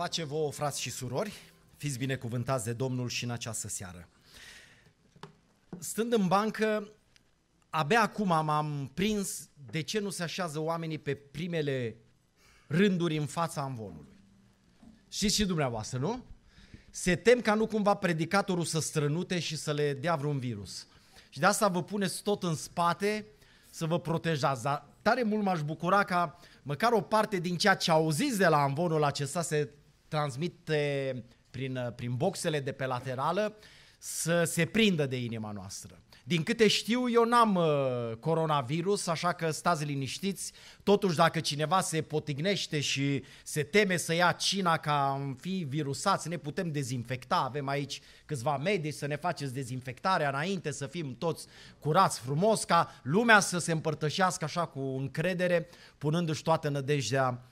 Pace vouă, frați și surori, fiți binecuvântați de Domnul și în această seară. Stând în bancă, abia acum m-am prins de ce nu se așează oamenii pe primele rânduri în fața amvonului. Știți și dumneavoastră, nu? Se tem ca nu cumva predicatorul să strănute și să le dea vreun virus. Și de asta vă puneți tot în spate să vă protejați. Dar tare mult m-aș bucura ca măcar o parte din ceea ce auziți de la amvonul acesta se transmite prin, uh, prin boxele de pe laterală să se prindă de inima noastră. Din câte știu, eu n-am uh, coronavirus, așa că stați liniștiți. Totuși, dacă cineva se potignește și se teme să ia cina ca am fi virusați, ne putem dezinfecta. Avem aici câțiva medici să ne faceți dezinfectarea înainte, să fim toți curați frumos, ca lumea să se împărtășească așa cu încredere, punându-și toată nădejdea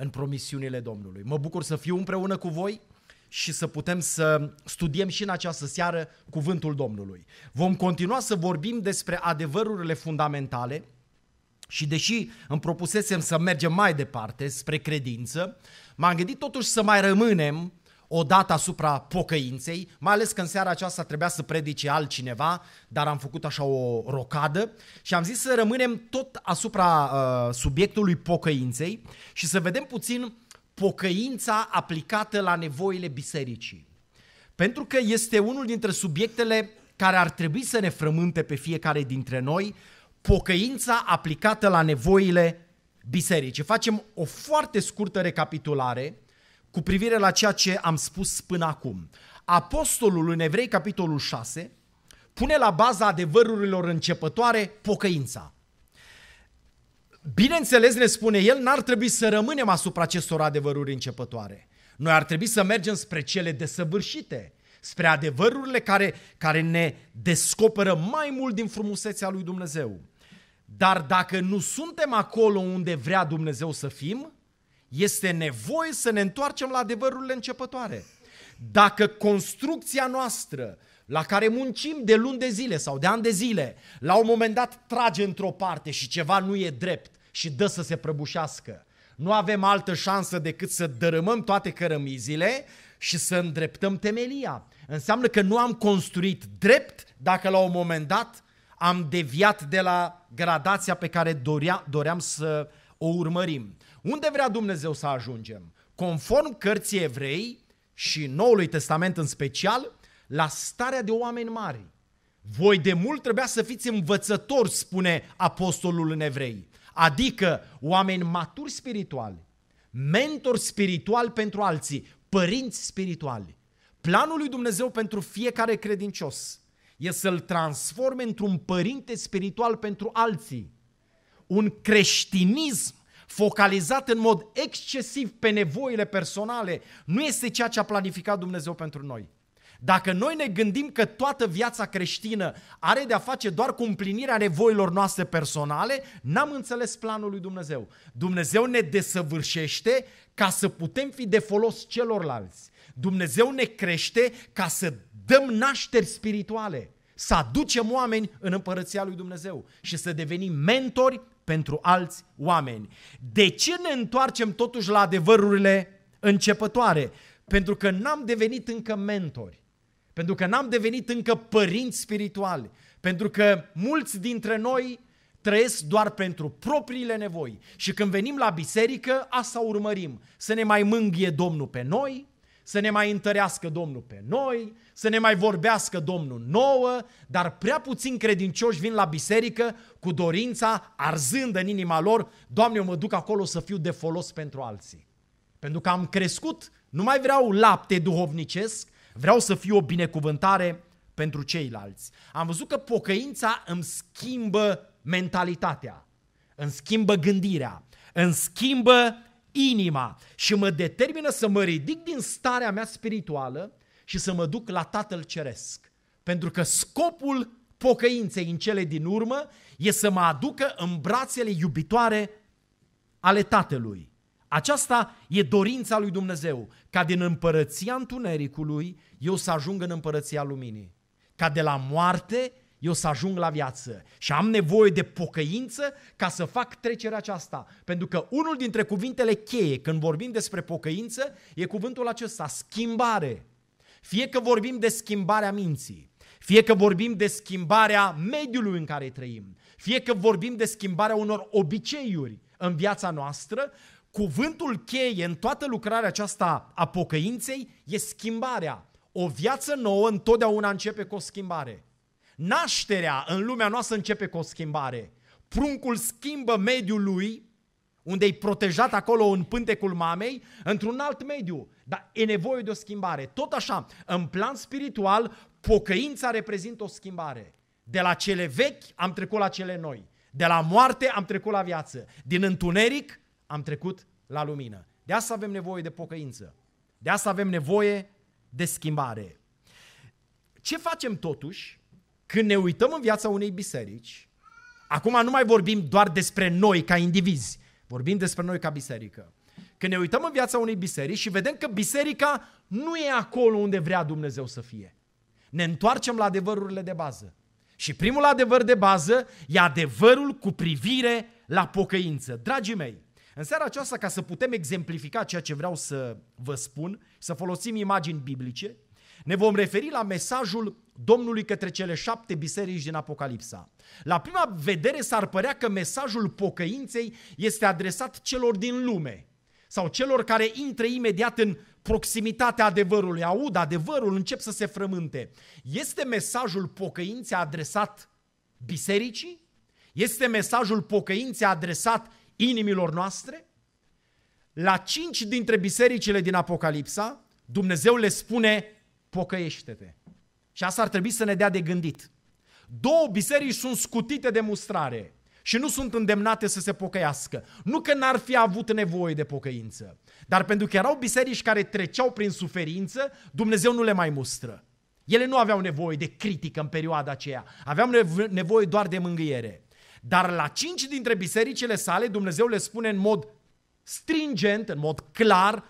în promisiunile Domnului. Mă bucur să fiu împreună cu voi și să putem să studiem și în această seară cuvântul Domnului. Vom continua să vorbim despre adevărurile fundamentale și deși îmi propusesem să mergem mai departe spre credință, m-am gândit totuși să mai rămânem odată asupra pocăinței, mai ales că în seara aceasta trebuia să predice altcineva, dar am făcut așa o rocadă și am zis să rămânem tot asupra uh, subiectului pocăinței și să vedem puțin pocăința aplicată la nevoile bisericii. Pentru că este unul dintre subiectele care ar trebui să ne frământe pe fiecare dintre noi, pocăința aplicată la nevoile bisericii. Facem o foarte scurtă recapitulare cu privire la ceea ce am spus până acum. Apostolul în Evrei, capitolul 6, pune la baza adevărurilor începătoare pocăința. Bineînțeles, ne spune el, n-ar trebui să rămânem asupra acestor adevăruri începătoare. Noi ar trebui să mergem spre cele desăvârșite, spre adevărurile care, care ne descoperă mai mult din frumusețea lui Dumnezeu. Dar dacă nu suntem acolo unde vrea Dumnezeu să fim, este nevoie să ne întoarcem la adevărurile începătoare. Dacă construcția noastră la care muncim de luni de zile sau de ani de zile, la un moment dat trage într-o parte și ceva nu e drept și dă să se prăbușească. Nu avem altă șansă decât să dărâmăm toate cărămizile și să îndreptăm temelia. Înseamnă că nu am construit drept dacă la un moment dat am deviat de la gradația pe care dorea, doream să o urmărim. Unde vrea Dumnezeu să ajungem? Conform cărții evrei și Noului Testament în special, la starea de oameni mari. Voi de mult trebuia să fiți învățători, spune apostolul în evrei, adică oameni maturi spirituali, mentor spiritual pentru alții, părinți spirituali. Planul lui Dumnezeu pentru fiecare credincios e să-l transforme într-un părinte spiritual pentru alții. Un creștinism focalizat în mod excesiv pe nevoile personale, nu este ceea ce a planificat Dumnezeu pentru noi. Dacă noi ne gândim că toată viața creștină are de-a face doar cu împlinirea nevoilor noastre personale, n-am înțeles planul lui Dumnezeu. Dumnezeu ne desăvârșește ca să putem fi de folos celorlalți. Dumnezeu ne crește ca să dăm nașteri spirituale, să aducem oameni în împărăția lui Dumnezeu și să devenim mentori pentru alți oameni. De ce ne întoarcem totuși la adevărurile începătoare? Pentru că n-am devenit încă mentori, pentru că n-am devenit încă părinți spirituali, pentru că mulți dintre noi trăiesc doar pentru propriile nevoi. Și când venim la biserică, asta urmărim. Să ne mai mângie Domnul pe noi, să ne mai întărească Domnul pe noi, să ne mai vorbească Domnul nouă, dar prea puțin credincioși vin la biserică cu dorința arzând în inima lor, Doamne, eu mă duc acolo să fiu de folos pentru alții. Pentru că am crescut, nu mai vreau lapte duhovnicesc, vreau să fiu o binecuvântare pentru ceilalți. Am văzut că pocăința îmi schimbă mentalitatea, îmi schimbă gândirea, îmi schimbă inima și mă determină să mă ridic din starea mea spirituală și să mă duc la Tatăl Ceresc. Pentru că scopul pocăinței în cele din urmă e să mă aducă în brațele iubitoare ale Tatălui. Aceasta e dorința lui Dumnezeu, ca din împărăția întunericului eu să ajung în împărăția luminii, ca de la moarte eu să ajung la viață și am nevoie de pocăință ca să fac trecerea aceasta. Pentru că unul dintre cuvintele cheie când vorbim despre pocăință e cuvântul acesta, schimbare. Fie că vorbim de schimbarea minții, fie că vorbim de schimbarea mediului în care trăim, fie că vorbim de schimbarea unor obiceiuri în viața noastră, cuvântul cheie în toată lucrarea aceasta a pocăinței e schimbarea. O viață nouă întotdeauna începe cu o schimbare. Nașterea în lumea noastră începe cu o schimbare. Pruncul schimbă mediul lui, unde e protejat acolo în pântecul mamei, într-un alt mediu. Dar e nevoie de o schimbare. Tot așa, în plan spiritual, pocăința reprezintă o schimbare. De la cele vechi am trecut la cele noi. De la moarte am trecut la viață. Din întuneric am trecut la lumină. De asta avem nevoie de pocăință. De asta avem nevoie de schimbare. Ce facem totuși când ne uităm în viața unei biserici, acum nu mai vorbim doar despre noi ca indivizi, vorbim despre noi ca biserică. Când ne uităm în viața unei biserici și vedem că biserica nu e acolo unde vrea Dumnezeu să fie. Ne întoarcem la adevărurile de bază. Și primul adevăr de bază e adevărul cu privire la pocăință. Dragii mei, în seara aceasta, ca să putem exemplifica ceea ce vreau să vă spun, să folosim imagini biblice, ne vom referi la mesajul Domnului către cele șapte biserici din Apocalipsa. La prima vedere s-ar părea că mesajul pocăinței este adresat celor din lume sau celor care intră imediat în proximitatea adevărului, aud adevărul, încep să se frământe. Este mesajul pocăinței adresat bisericii? Este mesajul pocăinței adresat inimilor noastre? La cinci dintre bisericile din Apocalipsa, Dumnezeu le spune pocăiește-te. Și asta ar trebui să ne dea de gândit. Două biserici sunt scutite de mustrare și nu sunt îndemnate să se pocăiască. Nu că n-ar fi avut nevoie de pocăință, dar pentru că erau biserici care treceau prin suferință, Dumnezeu nu le mai mustră. Ele nu aveau nevoie de critică în perioada aceea, aveau nevoie doar de mângâiere. Dar la cinci dintre bisericile sale, Dumnezeu le spune în mod stringent, în mod clar,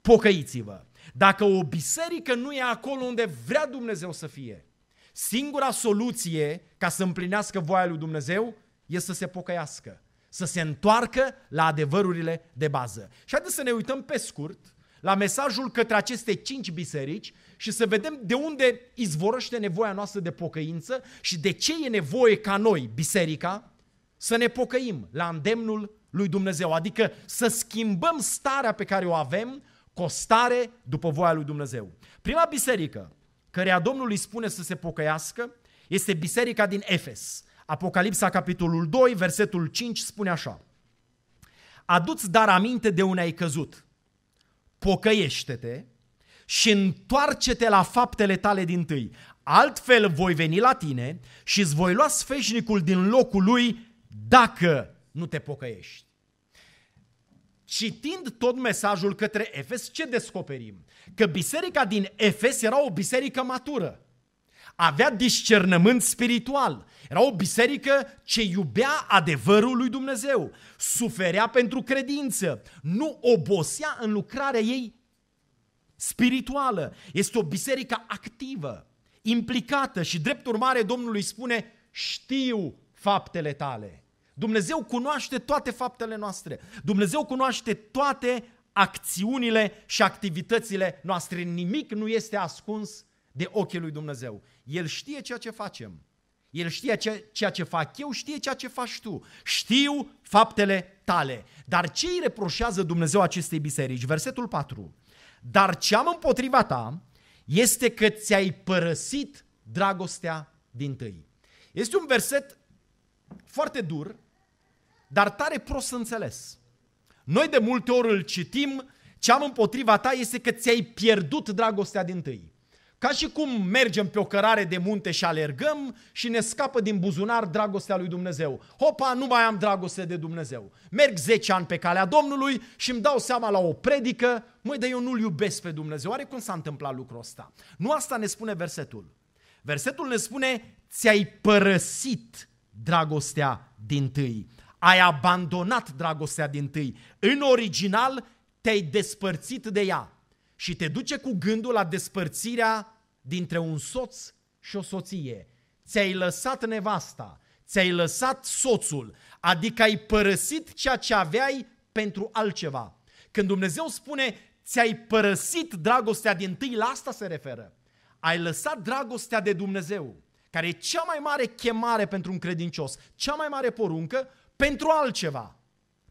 pocăiți-vă. Dacă o biserică nu e acolo unde vrea Dumnezeu să fie, singura soluție ca să împlinească voia lui Dumnezeu e să se pocăiască, să se întoarcă la adevărurile de bază. Și haideți să ne uităm pe scurt la mesajul către aceste cinci biserici și să vedem de unde izvorăște nevoia noastră de pocăință și de ce e nevoie ca noi, biserica, să ne pocăim la îndemnul lui Dumnezeu, adică să schimbăm starea pe care o avem Costare după voia lui Dumnezeu. Prima biserică căreia Domnul îi spune să se pocăiască este biserica din Efes. Apocalipsa capitolul 2, versetul 5 spune așa. Aduți dar aminte de unde ai căzut. Pocăiește-te și întoarce-te la faptele tale din tâi. Altfel voi veni la tine și îți voi lua sfeșnicul din locul lui dacă nu te pocăiești. Citind tot mesajul către Efes, ce descoperim? Că biserica din Efes era o biserică matură. Avea discernământ spiritual. Era o biserică ce iubea adevărul lui Dumnezeu. Suferea pentru credință. Nu obosea în lucrarea ei spirituală. Este o biserică activă, implicată și drept urmare Domnului spune știu faptele tale. Dumnezeu cunoaște toate faptele noastre. Dumnezeu cunoaște toate acțiunile și activitățile noastre. Nimic nu este ascuns de ochii lui Dumnezeu. El știe ceea ce facem. El știe ceea ce fac eu, știe ceea ce faci tu. Știu faptele tale. Dar ce îi reproșează Dumnezeu acestei biserici? Versetul 4. Dar ce am împotriva ta este că ți-ai părăsit dragostea din tâi. Este un verset foarte dur, dar tare prost înțeles. Noi de multe ori îl citim, ce am împotriva ta este că ți-ai pierdut dragostea din tâi. Ca și cum mergem pe o cărare de munte și alergăm și ne scapă din buzunar dragostea lui Dumnezeu. Hopa, nu mai am dragoste de Dumnezeu. Merg 10 ani pe calea Domnului și îmi dau seama la o predică, măi, dar eu nu-L iubesc pe Dumnezeu. Oare cum s-a întâmplat lucrul ăsta? Nu asta ne spune versetul. Versetul ne spune, ți-ai părăsit dragostea din tâi ai abandonat dragostea din tâi. În original te-ai despărțit de ea și te duce cu gândul la despărțirea dintre un soț și o soție. Ți-ai lăsat nevasta, ți-ai lăsat soțul, adică ai părăsit ceea ce aveai pentru altceva. Când Dumnezeu spune ți-ai părăsit dragostea din tâi, la asta se referă. Ai lăsat dragostea de Dumnezeu, care e cea mai mare chemare pentru un credincios, cea mai mare poruncă, pentru altceva.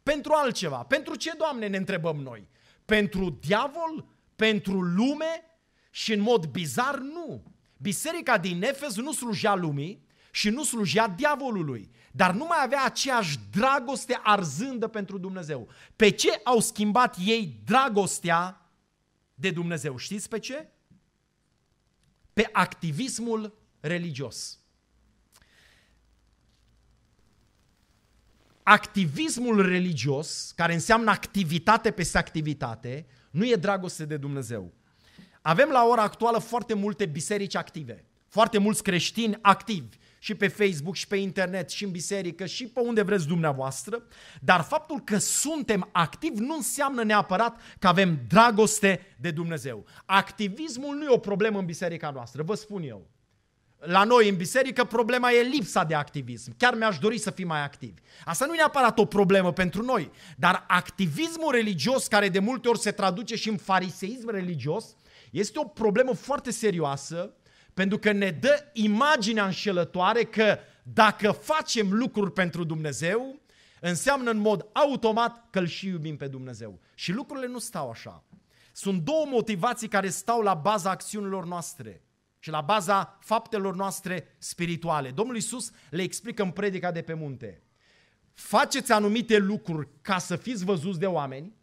Pentru altceva. Pentru ce, Doamne, ne întrebăm noi? Pentru diavol? Pentru lume? Și în mod bizar, nu. Biserica din Efes nu slujea lumii și nu slujea diavolului, dar nu mai avea aceeași dragoste arzândă pentru Dumnezeu. Pe ce au schimbat ei dragostea de Dumnezeu? Știți pe ce? Pe activismul religios. activismul religios, care înseamnă activitate peste activitate, nu e dragoste de Dumnezeu. Avem la ora actuală foarte multe biserici active, foarte mulți creștini activi și pe Facebook și pe internet și în biserică și pe unde vreți dumneavoastră, dar faptul că suntem activi nu înseamnă neapărat că avem dragoste de Dumnezeu. Activismul nu e o problemă în biserica noastră, vă spun eu la noi în biserică problema e lipsa de activism. Chiar mi-aș dori să fim mai activi. Asta nu e neapărat o problemă pentru noi, dar activismul religios, care de multe ori se traduce și în fariseism religios, este o problemă foarte serioasă pentru că ne dă imaginea înșelătoare că dacă facem lucruri pentru Dumnezeu, înseamnă în mod automat că îl și iubim pe Dumnezeu. Și lucrurile nu stau așa. Sunt două motivații care stau la baza acțiunilor noastre și la baza faptelor noastre spirituale. Domnul Iisus le explică în predica de pe munte. Faceți anumite lucruri ca să fiți văzuți de oameni.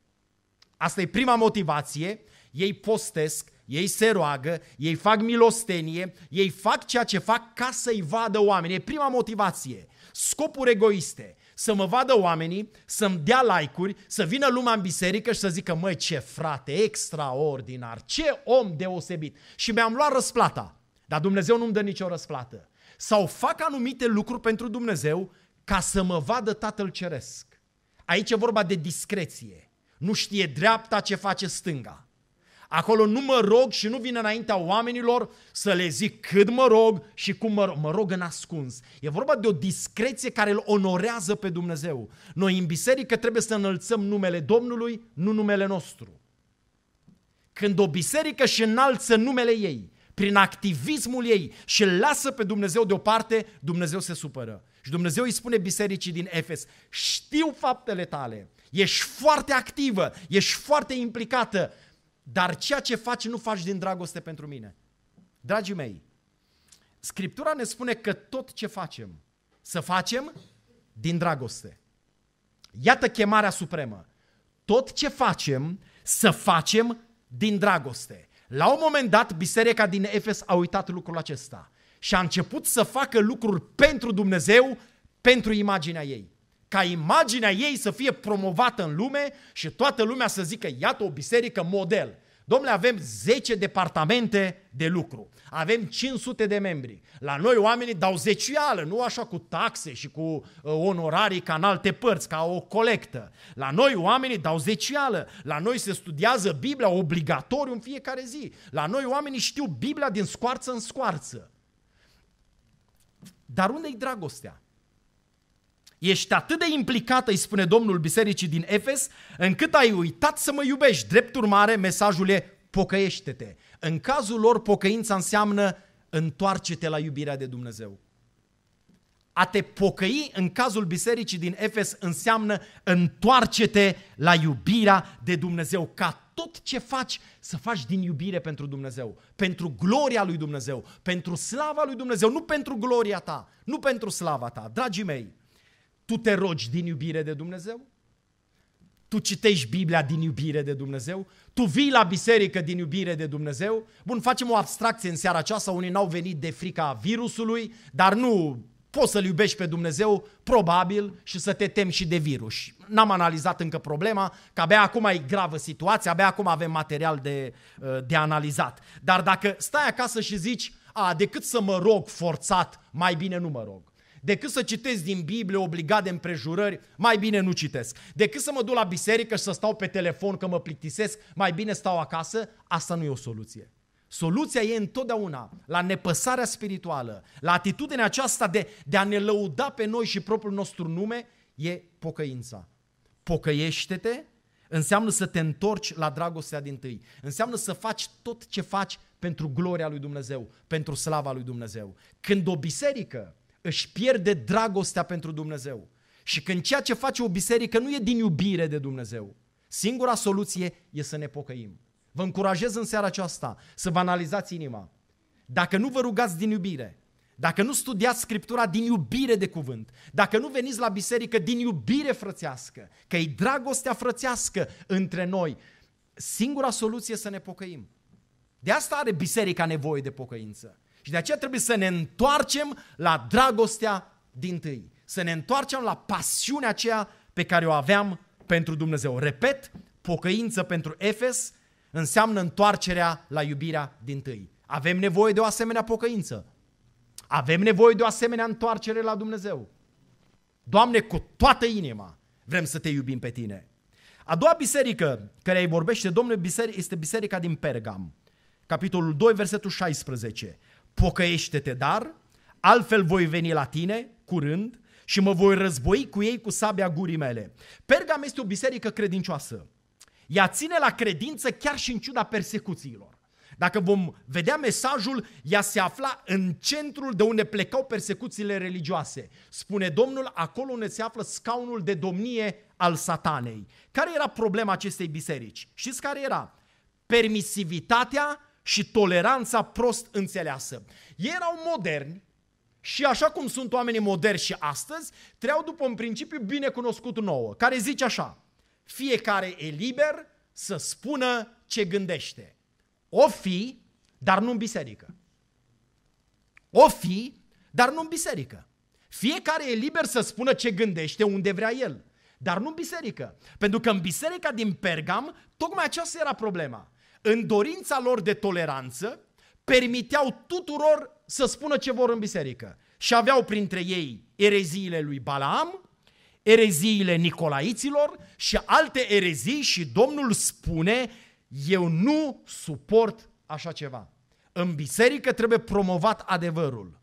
Asta e prima motivație. Ei postesc, ei se roagă, ei fac milostenie, ei fac ceea ce fac ca să-i vadă oamenii. E prima motivație. Scopuri egoiste să mă vadă oamenii, să-mi dea like-uri, să vină lumea în biserică și să zică, măi, ce frate, extraordinar, ce om deosebit. Și mi-am luat răsplata. Dar Dumnezeu nu-mi dă nicio răsplată. Sau fac anumite lucruri pentru Dumnezeu ca să mă vadă Tatăl Ceresc. Aici e vorba de discreție. Nu știe dreapta ce face stânga. Acolo nu mă rog și nu vin înaintea oamenilor să le zic cât mă rog și cum mă rog. Mă rog în ascuns. E vorba de o discreție care îl onorează pe Dumnezeu. Noi în biserică trebuie să înălțăm numele Domnului, nu numele nostru. Când o biserică și înalță numele ei, prin activismul ei și îl lasă pe Dumnezeu deoparte, Dumnezeu se supără. Și Dumnezeu îi spune bisericii din Efes, știu faptele tale, ești foarte activă, ești foarte implicată, dar ceea ce faci nu faci din dragoste pentru mine. Dragii mei, Scriptura ne spune că tot ce facem, să facem din dragoste. Iată chemarea supremă. Tot ce facem, să facem din dragoste. La un moment dat, biserica din Efes a uitat lucrul acesta și a început să facă lucruri pentru Dumnezeu, pentru imaginea ei ca imaginea ei să fie promovată în lume și toată lumea să zică, iată o biserică model. Domnule, avem 10 departamente de lucru, avem 500 de membri. La noi oamenii dau zecială, nu așa cu taxe și cu uh, onorarii ca în alte părți, ca o colectă. La noi oamenii dau zecială, la noi se studiază Biblia obligatoriu în fiecare zi. La noi oamenii știu Biblia din scoarță în scoarță. Dar unde-i dragostea? Ești atât de implicată, îi spune Domnul Bisericii din Efes, încât ai uitat să mă iubești. Drept urmare, mesajul e pocăiește-te. În cazul lor, pocăința înseamnă întoarce-te la iubirea de Dumnezeu. A te pocăi în cazul bisericii din Efes înseamnă întoarce-te la iubirea de Dumnezeu, ca tot ce faci să faci din iubire pentru Dumnezeu, pentru gloria lui Dumnezeu, pentru slava lui Dumnezeu, nu pentru gloria ta, nu pentru slava ta. Dragii mei, tu te rogi din iubire de Dumnezeu? Tu citești Biblia din iubire de Dumnezeu? Tu vii la biserică din iubire de Dumnezeu? Bun, facem o abstracție în seara aceasta, unii n-au venit de frica virusului, dar nu poți să-L iubești pe Dumnezeu, probabil, și să te temi și de virus. N-am analizat încă problema, că abia acum e gravă situația, abia acum avem material de, uh, de analizat. Dar dacă stai acasă și zici, a, decât să mă rog forțat, mai bine nu mă rog. Decât să citesc din Biblie obligat de împrejurări, mai bine nu citesc. Decât să mă duc la biserică și să stau pe telefon că mă plictisesc, mai bine stau acasă, asta nu e o soluție. Soluția e întotdeauna la nepăsarea spirituală, la atitudinea aceasta de, de a ne lăuda pe noi și propriul nostru nume, e pocăința. Pocăiește-te înseamnă să te întorci la dragostea din tâi. Înseamnă să faci tot ce faci pentru gloria lui Dumnezeu, pentru slava lui Dumnezeu. Când o biserică își pierde dragostea pentru Dumnezeu. Și când ceea ce face o biserică nu e din iubire de Dumnezeu, singura soluție e să ne pocăim. Vă încurajez în seara aceasta să vă analizați inima. Dacă nu vă rugați din iubire, dacă nu studiați Scriptura din iubire de cuvânt, dacă nu veniți la biserică din iubire frățească, că e dragostea frățească între noi, singura soluție să ne pocăim. De asta are biserica nevoie de pocăință. Și de aceea trebuie să ne întoarcem la dragostea din tâi. Să ne întoarcem la pasiunea aceea pe care o aveam pentru Dumnezeu. Repet, pocăință pentru Efes înseamnă întoarcerea la iubirea din tâi. Avem nevoie de o asemenea pocăință. Avem nevoie de o asemenea întoarcere la Dumnezeu. Doamne, cu toată inima vrem să te iubim pe tine. A doua biserică care îi vorbește Domnul este biserica din Pergam. Capitolul 2, versetul 16 pocăiește-te dar, altfel voi veni la tine curând și mă voi război cu ei cu sabia gurii mele. Pergam este o biserică credincioasă. Ea ține la credință chiar și în ciuda persecuțiilor. Dacă vom vedea mesajul, ea se afla în centrul de unde plecau persecuțiile religioase. Spune Domnul, acolo unde se află scaunul de domnie al satanei. Care era problema acestei biserici? Știți care era? Permisivitatea și toleranța prost înțeleasă. Ei erau moderni și așa cum sunt oamenii moderni și astăzi, treau după un principiu bine cunoscut nouă, care zice așa, fiecare e liber să spună ce gândește. O fi, dar nu în biserică. O fi, dar nu în biserică. Fiecare e liber să spună ce gândește, unde vrea el, dar nu în biserică. Pentru că în biserica din Pergam, tocmai aceasta era problema în dorința lor de toleranță, permiteau tuturor să spună ce vor în biserică. Și aveau printre ei ereziile lui Balaam, ereziile nicolaiților și alte erezii și Domnul spune, eu nu suport așa ceva. În biserică trebuie promovat adevărul.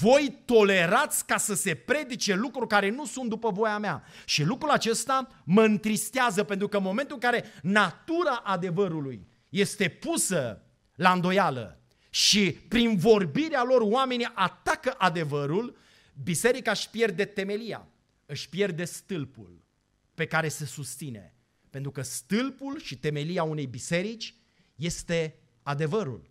Voi tolerați ca să se predice lucruri care nu sunt după voia mea. Și lucrul acesta mă întristează pentru că în momentul în care natura adevărului este pusă la îndoială și prin vorbirea lor oamenii atacă adevărul, biserica își pierde temelia, își pierde stâlpul pe care se susține. Pentru că stâlpul și temelia unei biserici este adevărul.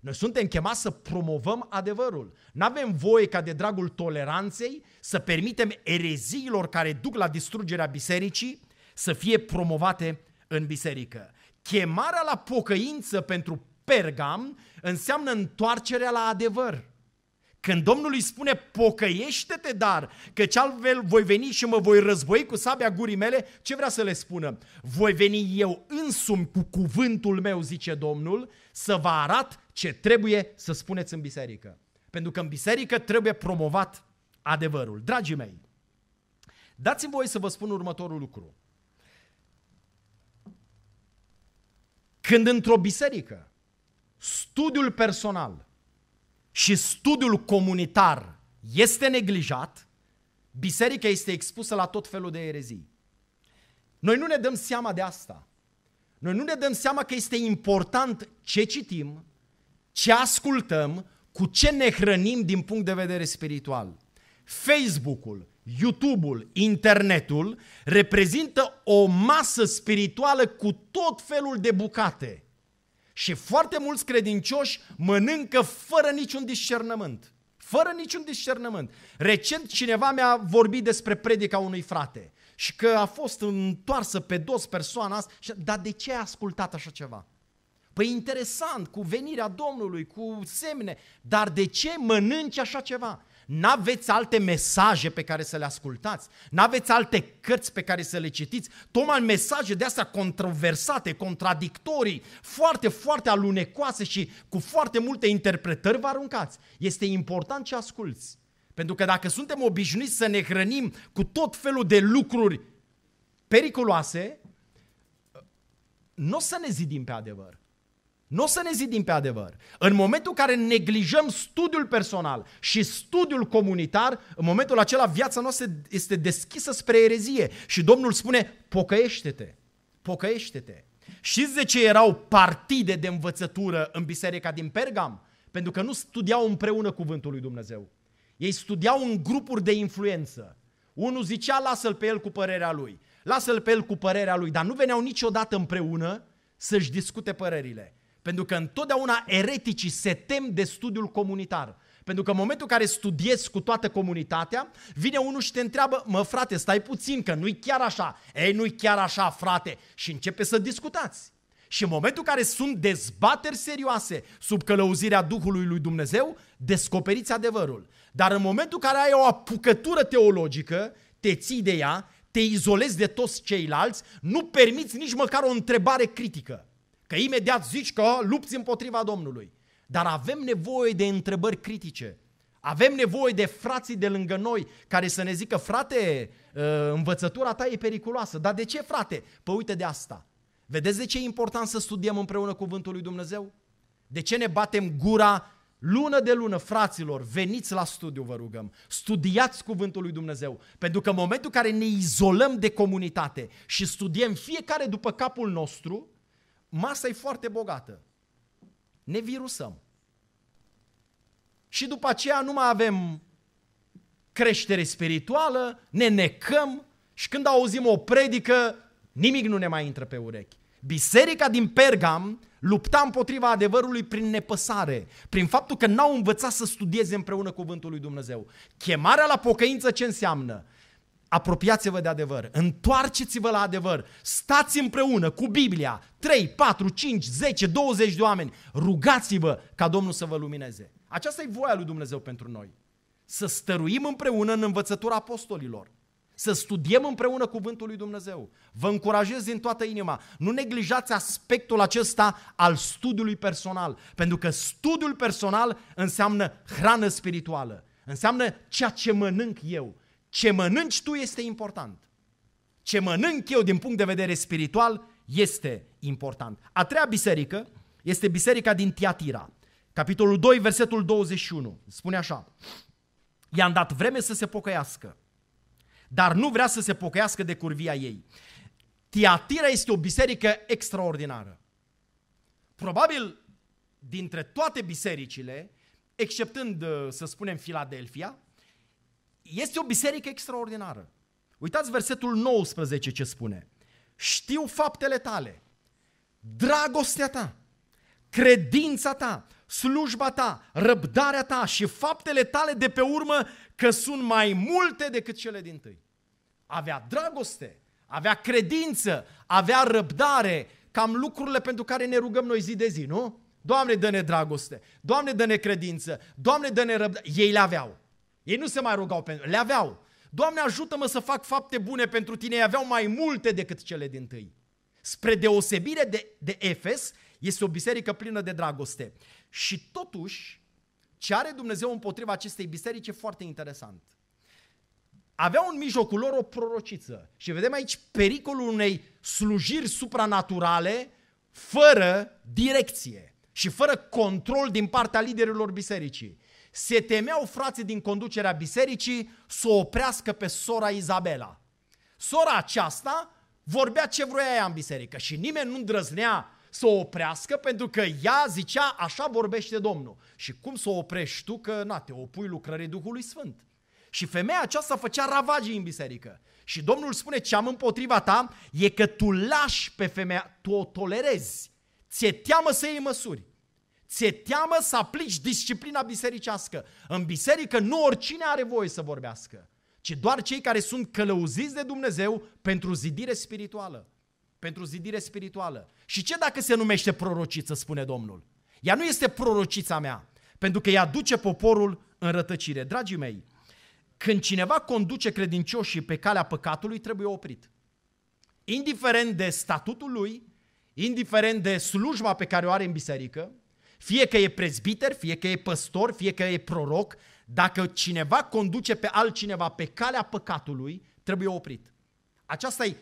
Noi suntem chemați să promovăm adevărul. Nu avem voie ca de dragul toleranței să permitem ereziilor care duc la distrugerea bisericii să fie promovate în biserică. Chemarea la pocăință pentru Pergam înseamnă întoarcerea la adevăr. Când Domnul îi spune, pocăiește-te dar, că altfel voi veni și mă voi război cu sabia gurii mele, ce vrea să le spună? Voi veni eu însumi cu cuvântul meu, zice Domnul, să vă arat ce trebuie să spuneți în biserică. Pentru că în biserică trebuie promovat adevărul. Dragii mei, dați-mi voi să vă spun următorul lucru. Când într-o biserică studiul personal și studiul comunitar este neglijat, biserica este expusă la tot felul de erezii. Noi nu ne dăm seama de asta. Noi nu ne dăm seama că este important ce citim, ce ascultăm, cu ce ne hrănim din punct de vedere spiritual. Facebook-ul, YouTube-ul, internetul reprezintă o masă spirituală cu tot felul de bucate. Și foarte mulți credincioși mănâncă fără niciun discernământ. Fără niciun discernământ. Recent cineva mi-a vorbit despre predica unui frate și că a fost întoarsă pe dos persoana asta. Dar de ce ai ascultat așa ceva? Păi interesant, cu venirea Domnului, cu semne, dar de ce mănânci așa ceva? N-aveți alte mesaje pe care să le ascultați. N-aveți alte cărți pe care să le citiți. Tocmai mesaje de astea controversate, contradictorii, foarte, foarte alunecoase și cu foarte multe interpretări vă aruncați. Este important ce asculți. Pentru că dacă suntem obișnuiți să ne hrănim cu tot felul de lucruri periculoase, nu o să ne zidim pe adevăr. Nu o să ne zidim pe adevăr. În momentul în care neglijăm studiul personal și studiul comunitar, în momentul acela viața noastră este deschisă spre erezie și Domnul spune, pocăiește-te, pocăiește-te. Știți de ce erau partide de învățătură în biserica din Pergam? Pentru că nu studiau împreună cuvântul lui Dumnezeu. Ei studiau în grupuri de influență. Unul zicea, lasă-l pe el cu părerea lui, lasă-l pe el cu părerea lui, dar nu veneau niciodată împreună să-și discute părerile pentru că întotdeauna ereticii se tem de studiul comunitar. Pentru că în momentul în care studiezi cu toată comunitatea, vine unul și te întreabă, mă frate, stai puțin, că nu-i chiar așa. Ei, nu-i chiar așa, frate. Și începe să discutați. Și în momentul în care sunt dezbateri serioase sub călăuzirea Duhului lui Dumnezeu, descoperiți adevărul. Dar în momentul în care ai o apucătură teologică, te ții de ea, te izolezi de toți ceilalți, nu permiți nici măcar o întrebare critică. Că imediat zici că lupți împotriva Domnului. Dar avem nevoie de întrebări critice. Avem nevoie de frații de lângă noi care să ne zică, frate, ă, învățătura ta e periculoasă. Dar de ce, frate? Păi uite de asta. Vedeți de ce e important să studiem împreună cuvântul lui Dumnezeu? De ce ne batem gura lună de lună, fraților, veniți la studiu, vă rugăm, studiați cuvântul lui Dumnezeu, pentru că în momentul în care ne izolăm de comunitate și studiem fiecare după capul nostru, masa e foarte bogată. Ne virusăm. Și după aceea nu mai avem creștere spirituală, ne necăm și când auzim o predică, nimic nu ne mai intră pe urechi. Biserica din Pergam lupta împotriva adevărului prin nepăsare, prin faptul că n-au învățat să studieze împreună cuvântul lui Dumnezeu. Chemarea la pocăință ce înseamnă? apropiați-vă de adevăr, întoarceți-vă la adevăr, stați împreună cu Biblia, 3, 4, 5, 10, 20 de oameni, rugați-vă ca Domnul să vă lumineze. Aceasta e voia lui Dumnezeu pentru noi. Să stăruim împreună în învățătura apostolilor. Să studiem împreună cuvântul lui Dumnezeu. Vă încurajez din toată inima. Nu neglijați aspectul acesta al studiului personal. Pentru că studiul personal înseamnă hrană spirituală. Înseamnă ceea ce mănânc eu, ce mănânci tu este important. Ce mănânc eu din punct de vedere spiritual este important. A treia biserică este biserica din Tiatira. Capitolul 2, versetul 21. Spune așa. I-am dat vreme să se pocăiască, dar nu vrea să se pocăiască de curvia ei. Tiatira este o biserică extraordinară. Probabil dintre toate bisericile, exceptând, să spunem, Filadelfia, este o biserică extraordinară. Uitați versetul 19 ce spune. Știu faptele tale, dragostea ta, credința ta, slujba ta, răbdarea ta și faptele tale de pe urmă că sunt mai multe decât cele din tâi. Avea dragoste, avea credință, avea răbdare, cam lucrurile pentru care ne rugăm noi zi de zi, nu? Doamne, dă-ne dragoste, Doamne, dă-ne credință, Doamne, dă-ne răbdare. Ei le aveau. Ei nu se mai rugau pentru... Le aveau. Doamne ajută-mă să fac fapte bune pentru tine. Ei aveau mai multe decât cele din tâi. Spre deosebire de, de Efes, este o biserică plină de dragoste. Și totuși, ce are Dumnezeu împotriva acestei biserici e foarte interesant. Aveau în mijlocul lor o prorociță. Și vedem aici pericolul unei slujiri supranaturale fără direcție și fără control din partea liderilor bisericii se temeau frații din conducerea bisericii să o oprească pe sora Izabela. Sora aceasta vorbea ce vrea ea în biserică și nimeni nu îndrăznea să o oprească pentru că ea zicea așa vorbește Domnul. Și cum să o oprești tu că na, te opui lucrării Duhului Sfânt. Și femeia aceasta făcea ravagii în biserică. Și Domnul spune ce am împotriva ta e că tu lași pe femeia, tu o tolerezi. Ți-e teamă să iei măsuri ți-e teamă să aplici disciplina bisericească. În biserică nu oricine are voie să vorbească, ci doar cei care sunt călăuziți de Dumnezeu pentru zidire spirituală. Pentru zidire spirituală. Și ce dacă se numește prorociță, spune Domnul? Ea nu este prorocița mea, pentru că ea duce poporul în rătăcire. Dragii mei, când cineva conduce credincioșii pe calea păcatului, trebuie oprit. Indiferent de statutul lui, indiferent de slujba pe care o are în biserică, fie că e prezbiter, fie că e păstor, fie că e proroc, dacă cineva conduce pe altcineva pe calea păcatului, trebuie oprit. Aceasta e,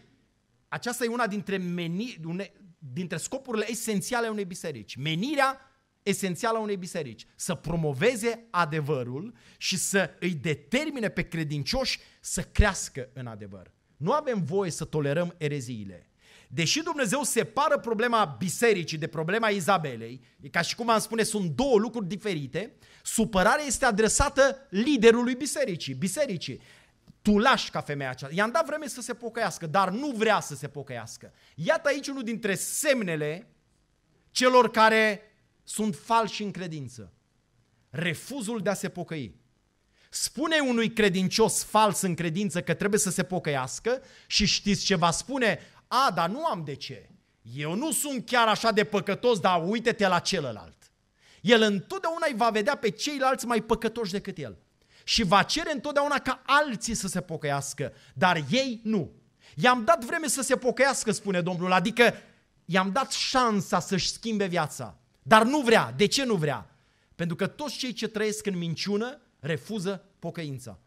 aceasta e una dintre, meni, une, dintre scopurile esențiale ale unei biserici. Menirea esențială a unei biserici. Să promoveze adevărul și să îi determine pe credincioși să crească în adevăr. Nu avem voie să tolerăm ereziile. Deși Dumnezeu separă problema bisericii de problema Izabelei, e ca și cum am spune, sunt două lucruri diferite, supărarea este adresată liderului bisericii, bisericii. Tu lași ca femeia aceasta. I-am dat vreme să se pocăiască, dar nu vrea să se pocăiască. Iată aici unul dintre semnele celor care sunt falși în credință. Refuzul de a se pocăi. Spune unui credincios fals în credință că trebuie să se pocăiască și știți ce va spune? A, dar nu am de ce. Eu nu sunt chiar așa de păcătos, dar uite-te la celălalt. El întotdeauna îi va vedea pe ceilalți mai păcătoși decât el. Și va cere întotdeauna ca alții să se pocăiască, dar ei nu. I-am dat vreme să se pocăiască, spune Domnul, adică i-am dat șansa să-și schimbe viața. Dar nu vrea. De ce nu vrea? Pentru că toți cei ce trăiesc în minciună refuză pocăința.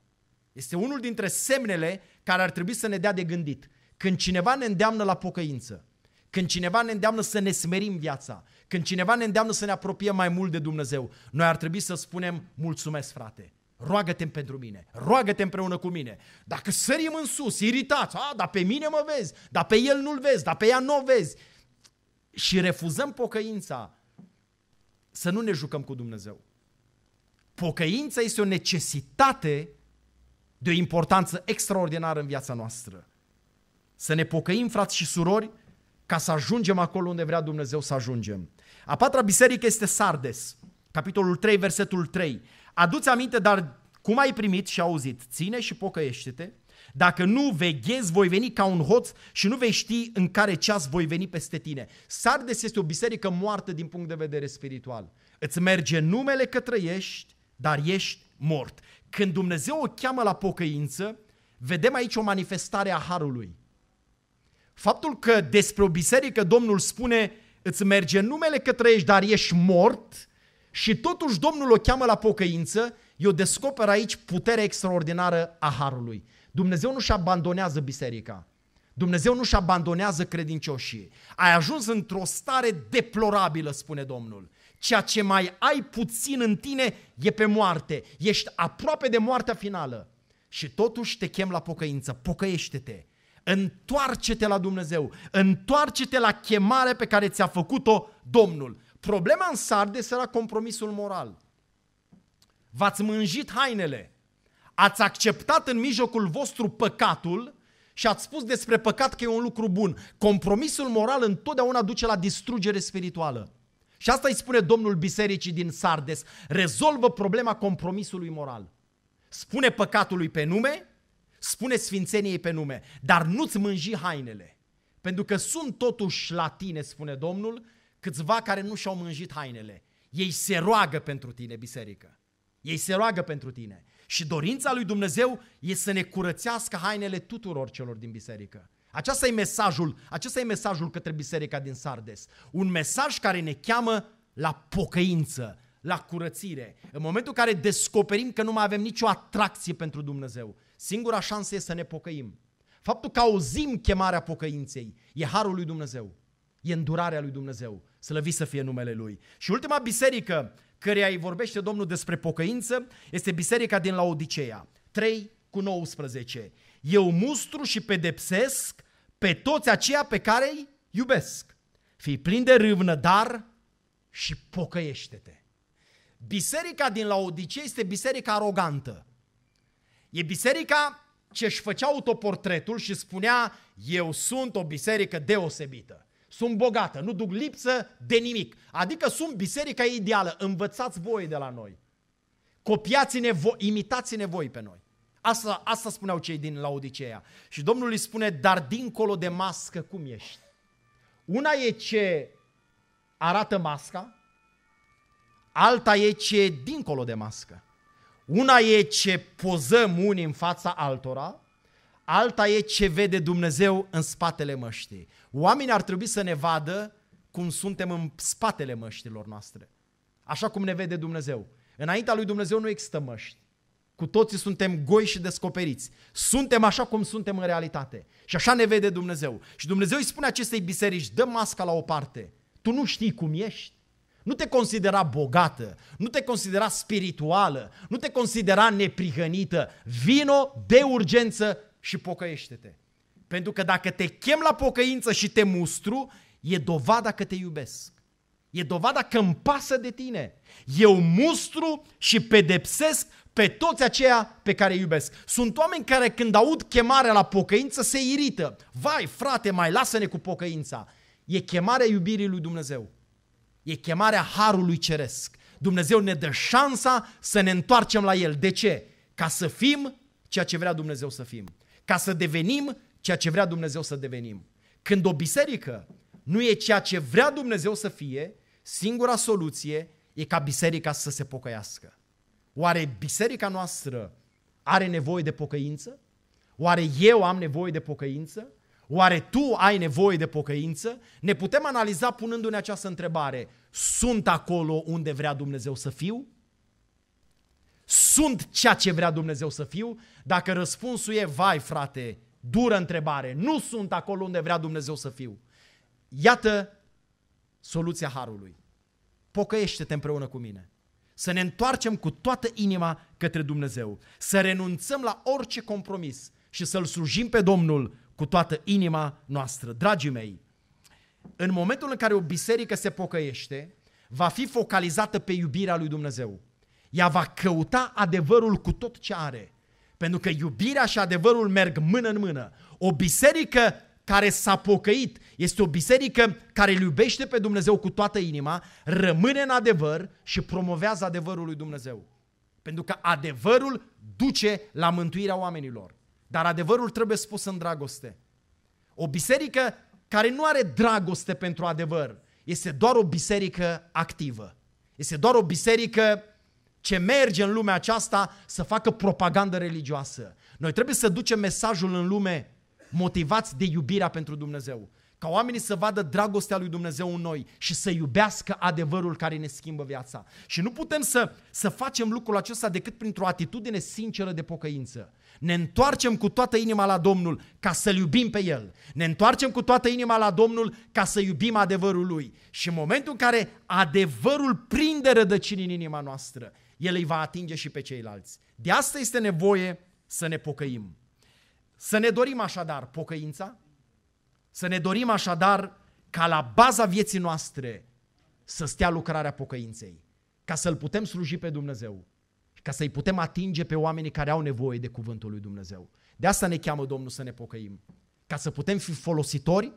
Este unul dintre semnele care ar trebui să ne dea de gândit. Când cineva ne îndeamnă la pocăință, când cineva ne îndeamnă să ne smerim viața, când cineva ne îndeamnă să ne apropiem mai mult de Dumnezeu, noi ar trebui să spunem mulțumesc frate, roagă-te pentru mine, roagă-te împreună cu mine. Dacă sărim în sus, iritați, a, dar pe mine mă vezi, dar pe el nu-l vezi, dar pe ea nu o vezi și refuzăm pocăința, să nu ne jucăm cu Dumnezeu. Pocăința este o necesitate de o importanță extraordinară în viața noastră să ne pocăim, frați și surori, ca să ajungem acolo unde vrea Dumnezeu să ajungem. A patra biserică este Sardes, capitolul 3, versetul 3. Aduți aminte, dar cum ai primit și auzit, ține și pocăiește-te, dacă nu veghezi, voi veni ca un hoț și nu vei ști în care ceas voi veni peste tine. Sardes este o biserică moartă din punct de vedere spiritual. Îți merge numele că trăiești, dar ești mort. Când Dumnezeu o cheamă la pocăință, vedem aici o manifestare a Harului. Faptul că despre o biserică Domnul spune îți merge numele că trăiești, dar ești mort și totuși Domnul o cheamă la pocăință, eu descoper aici puterea extraordinară a Harului. Dumnezeu nu-și abandonează biserica. Dumnezeu nu-și abandonează credincioșii. Ai ajuns într-o stare deplorabilă, spune Domnul. Ceea ce mai ai puțin în tine e pe moarte. Ești aproape de moartea finală. Și totuși te chem la pocăință. Pocăiește-te. Întoarce-te la Dumnezeu, întoarce-te la chemarea pe care ți-a făcut-o Domnul. Problema în Sardes era compromisul moral. V-ați mânjit hainele, ați acceptat în mijlocul vostru păcatul și ați spus despre păcat că e un lucru bun. Compromisul moral întotdeauna duce la distrugere spirituală. Și asta îi spune Domnul Bisericii din Sardes. Rezolvă problema compromisului moral. Spune păcatului pe nume, spune sfințeniei pe nume, dar nu-ți mânji hainele, pentru că sunt totuși la tine, spune Domnul, câțiva care nu și-au mânjit hainele. Ei se roagă pentru tine, biserică. Ei se roagă pentru tine. Și dorința lui Dumnezeu e să ne curățească hainele tuturor celor din biserică. Aceasta e mesajul, acesta e mesajul către biserica din Sardes. Un mesaj care ne cheamă la pocăință, la curățire. În momentul în care descoperim că nu mai avem nicio atracție pentru Dumnezeu, Singura șansă este să ne pocăim. Faptul că auzim chemarea pocăinței e harul lui Dumnezeu. E îndurarea lui Dumnezeu. Slăvi să fie numele Lui. Și ultima biserică căreia îi vorbește Domnul despre pocăință este biserica din Laodiceea. 3 cu 19. Eu mustru și pedepsesc pe toți aceia pe care îi iubesc. Fii plin de râvnă, dar și pocăiește-te. Biserica din Laodicea este biserica arogantă. E biserica ce își făcea autoportretul și spunea eu sunt o biserică deosebită. Sunt bogată, nu duc lipsă de nimic. Adică sunt biserica ideală, învățați voi de la noi. Copiați-ne voi, imitați-ne voi pe noi. Asta, asta spuneau cei din Laodiceea. Și Domnul îi spune, dar dincolo de mască cum ești? Una e ce arată masca, alta e ce e dincolo de mască. Una e ce pozăm unii în fața altora, alta e ce vede Dumnezeu în spatele măștii. Oamenii ar trebui să ne vadă cum suntem în spatele măștilor noastre. Așa cum ne vede Dumnezeu. Înaintea lui Dumnezeu nu există măști. Cu toții suntem goi și descoperiți. Suntem așa cum suntem în realitate. Și așa ne vede Dumnezeu. Și Dumnezeu îi spune acestei biserici, dă masca la o parte. Tu nu știi cum ești. Nu te considera bogată, nu te considera spirituală, nu te considera neprihănită. Vino de urgență și pocăiește-te. Pentru că dacă te chem la pocăință și te mustru, e dovada că te iubesc. E dovada că îmi pasă de tine. Eu mustru și pedepsesc pe toți aceia pe care iubesc. Sunt oameni care când aud chemarea la pocăință se irită. Vai, frate, mai lasă-ne cu pocăința. E chemarea iubirii lui Dumnezeu. E chemarea Harului Ceresc. Dumnezeu ne dă șansa să ne întoarcem la El. De ce? Ca să fim ceea ce vrea Dumnezeu să fim. Ca să devenim ceea ce vrea Dumnezeu să devenim. Când o biserică nu e ceea ce vrea Dumnezeu să fie, singura soluție e ca biserica să se pocăiască. Oare biserica noastră are nevoie de pocăință? Oare eu am nevoie de pocăință? Oare tu ai nevoie de pocăință? Ne putem analiza punându-ne această întrebare. Sunt acolo unde vrea Dumnezeu să fiu? Sunt ceea ce vrea Dumnezeu să fiu? Dacă răspunsul e, vai frate, dură întrebare, nu sunt acolo unde vrea Dumnezeu să fiu. Iată soluția Harului. Pocăiește-te împreună cu mine. Să ne întoarcem cu toată inima către Dumnezeu. Să renunțăm la orice compromis și să-L slujim pe Domnul cu toată inima noastră. Dragii mei, în momentul în care o biserică se pocăiește, va fi focalizată pe iubirea lui Dumnezeu. Ea va căuta adevărul cu tot ce are, pentru că iubirea și adevărul merg mână în mână. O biserică care s-a pocăit, este o biserică care îl iubește pe Dumnezeu cu toată inima, rămâne în adevăr și promovează adevărul lui Dumnezeu. Pentru că adevărul duce la mântuirea oamenilor. Dar adevărul trebuie spus în dragoste. O biserică care nu are dragoste pentru adevăr este doar o biserică activă. Este doar o biserică ce merge în lumea aceasta să facă propagandă religioasă. Noi trebuie să ducem mesajul în lume motivați de iubirea pentru Dumnezeu. Ca oamenii să vadă dragostea lui Dumnezeu în noi și să iubească adevărul care ne schimbă viața. Și nu putem să, să facem lucrul acesta decât printr-o atitudine sinceră de pocăință ne întoarcem cu toată inima la Domnul ca să-L iubim pe El. Ne întoarcem cu toată inima la Domnul ca să iubim adevărul Lui. Și în momentul în care adevărul prinde rădăcini în inima noastră, El îi va atinge și pe ceilalți. De asta este nevoie să ne pocăim. Să ne dorim așadar pocăința, să ne dorim așadar ca la baza vieții noastre să stea lucrarea pocăinței, ca să-L putem sluji pe Dumnezeu ca să-i putem atinge pe oamenii care au nevoie de cuvântul lui Dumnezeu. De asta ne cheamă Domnul să ne pocăim, ca să putem fi folositori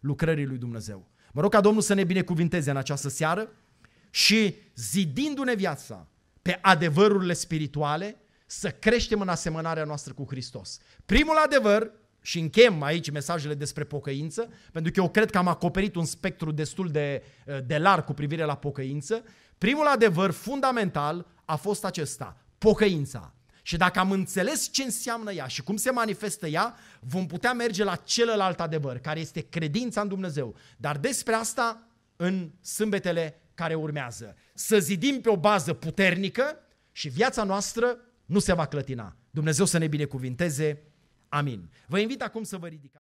lucrării lui Dumnezeu. Mă rog ca Domnul să ne binecuvinteze în această seară și zidindu-ne viața pe adevărurile spirituale, să creștem în asemănarea noastră cu Hristos. Primul adevăr, și închem aici mesajele despre pocăință, pentru că eu cred că am acoperit un spectru destul de, de larg cu privire la pocăință, Primul adevăr fundamental a fost acesta, pocăința. Și dacă am înțeles ce înseamnă ea și cum se manifestă ea, vom putea merge la celălalt adevăr, care este credința în Dumnezeu. Dar despre asta în sâmbetele care urmează. Să zidim pe o bază puternică și viața noastră nu se va clătina. Dumnezeu să ne binecuvinteze. Amin. Vă invit acum să vă ridicați.